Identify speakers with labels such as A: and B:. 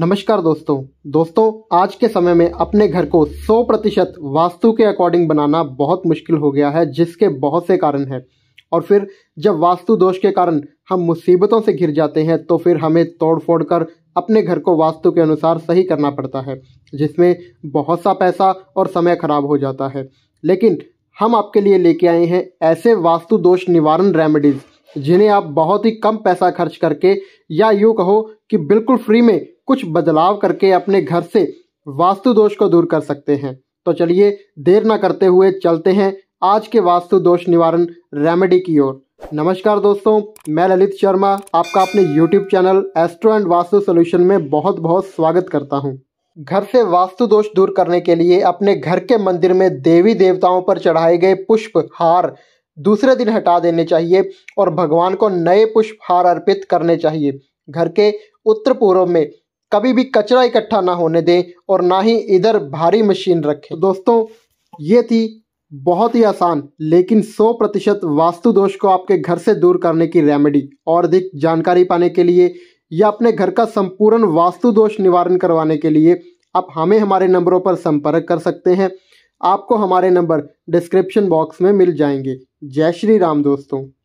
A: नमस्कार दोस्तों दोस्तों आज के समय में अपने घर को 100 प्रतिशत वास्तु के अकॉर्डिंग बनाना बहुत मुश्किल हो गया है जिसके बहुत से कारण हैं और फिर जब वास्तु दोष के कारण हम मुसीबतों से घिर जाते हैं तो फिर हमें तोड़ फोड़ कर अपने घर को वास्तु के अनुसार सही करना पड़ता है जिसमें बहुत सा पैसा और समय खराब हो जाता है लेकिन हम आपके लिए लेके आए हैं ऐसे वास्तु दोष निवारण रेमेडीज़ जिन्हें आप बहुत ही कम पैसा खर्च करके या यूँ कहो कि बिल्कुल फ्री में कुछ बदलाव करके अपने घर से वास्तु दोष को दूर कर सकते हैं तो चलिए देर ना करते हुए चलते हैं आज के वास्तु दोष निवारण रेमेडी की ओर नमस्कार दोस्तों मैं ललित शर्मा आपका अपने YouTube channel astro and Vastu solution में बहुत बहुत स्वागत करता हूं। घर से वास्तु दोष दूर करने के लिए अपने घर के मंदिर में देवी देवताओं पर चढ़ाए गए पुष्प हार दूसरे दिन हटा देने चाहिए और भगवान को नए पुष्प हार अर्पित करने चाहिए घर के उत्तर पूर्व में कभी भी कचरा इकट्ठा ना होने दें और ना ही इधर भारी मशीन रखें तो दोस्तों ये थी बहुत ही आसान लेकिन 100 प्रतिशत वास्तु दोष को आपके घर से दूर करने की रेमेडी और अधिक जानकारी पाने के लिए या अपने घर का संपूर्ण वास्तु दोष निवारण करवाने के लिए आप हमें हमारे नंबरों पर संपर्क कर सकते हैं आपको हमारे नंबर डिस्क्रिप्शन बॉक्स में मिल जाएंगे जय श्री राम दोस्तों